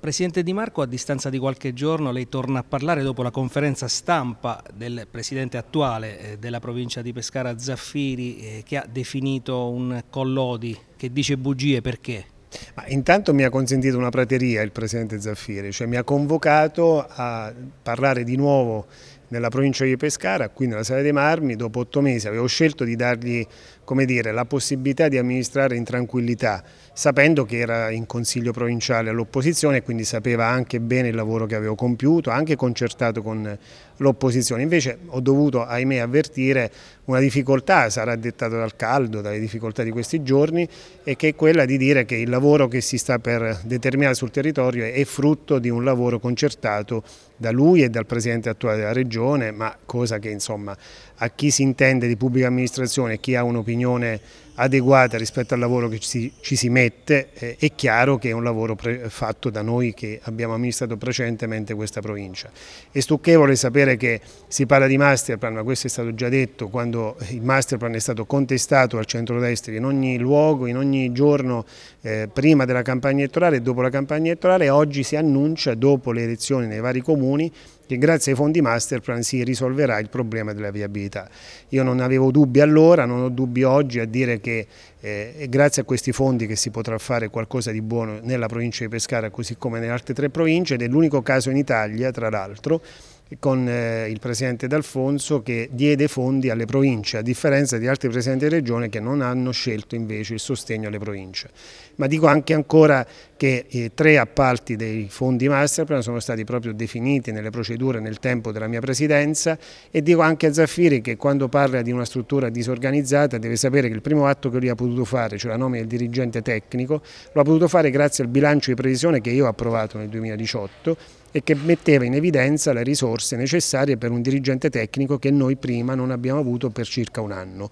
Presidente Di Marco, a distanza di qualche giorno lei torna a parlare dopo la conferenza stampa del presidente attuale eh, della provincia di Pescara Zaffiri eh, che ha definito un collodi che dice bugie perché? Ma intanto mi ha consentito una prateria il presidente Zaffiri, cioè mi ha convocato a parlare di nuovo nella provincia di Pescara, qui nella Sala dei Marmi, dopo otto mesi avevo scelto di dargli dire, la possibilità di amministrare in tranquillità, sapendo che era in consiglio provinciale all'opposizione e quindi sapeva anche bene il lavoro che avevo compiuto, anche concertato con l'opposizione. Invece ho dovuto, ahimè, avvertire una difficoltà, sarà dettata dal caldo, dalle difficoltà di questi giorni, e che è quella di dire che il lavoro che si sta per determinare sul territorio è frutto di un lavoro concertato da lui e dal Presidente attuale della Regione, ma cosa che insomma a chi si intende di pubblica amministrazione, e chi ha un'opinione adeguata rispetto al lavoro che ci, ci si mette, eh, è chiaro che è un lavoro pre, fatto da noi che abbiamo amministrato precedentemente questa provincia. È stucchevole sapere che si parla di masterplan, ma questo è stato già detto, quando il masterplan è stato contestato al centro-destra in ogni luogo, in ogni giorno, eh, prima della campagna elettorale e dopo la campagna elettorale, oggi si annuncia dopo le elezioni nei vari comuni che grazie ai fondi Masterplan si risolverà il problema della viabilità. Io non avevo dubbi allora, non ho dubbi oggi a dire che eh, grazie a questi fondi che si potrà fare qualcosa di buono nella provincia di Pescara così come nelle altre tre province ed è l'unico caso in Italia tra l'altro con eh, il presidente D'Alfonso che diede fondi alle province, a differenza di altri presidenti di regione che non hanno scelto invece il sostegno alle province. Ma dico anche ancora che eh, tre appalti dei fondi masterplan sono stati proprio definiti nelle procedure nel tempo della mia presidenza e dico anche a Zaffiri che quando parla di una struttura disorganizzata deve sapere che il primo atto che lui ha potuto fare, cioè la nomina del dirigente tecnico, lo ha potuto fare grazie al bilancio di previsione che io ho approvato nel 2018 e che metteva in evidenza le risorse necessarie per un dirigente tecnico che noi prima non abbiamo avuto per circa un anno.